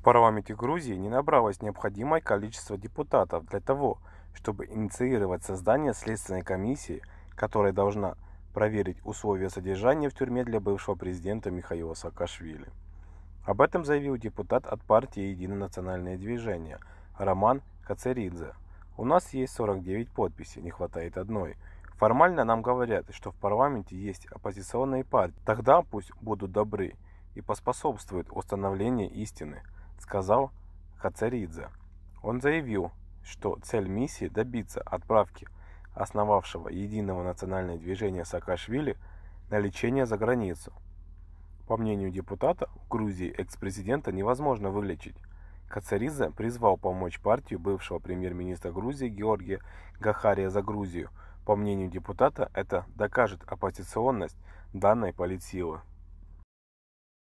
В парламенте Грузии не набралось необходимое количество депутатов для того, чтобы инициировать создание следственной комиссии, которая должна проверить условия содержания в тюрьме для бывшего президента Михаила Саакашвили. Об этом заявил депутат от партии «Единое национальное движение» Роман Кацеридзе. «У нас есть 49 подписей, не хватает одной. Формально нам говорят, что в парламенте есть оппозиционные партии. Тогда пусть будут добры и поспособствуют установлению истины» сказал Хацаридзе. Он заявил, что цель миссии – добиться отправки основавшего единого национальное движение Саакашвили на лечение за границу. По мнению депутата, в Грузии экс-президента невозможно вылечить. Кацаридзе призвал помочь партию бывшего премьер-министра Грузии Георгия Гахария за Грузию. По мнению депутата, это докажет оппозиционность данной политсилы.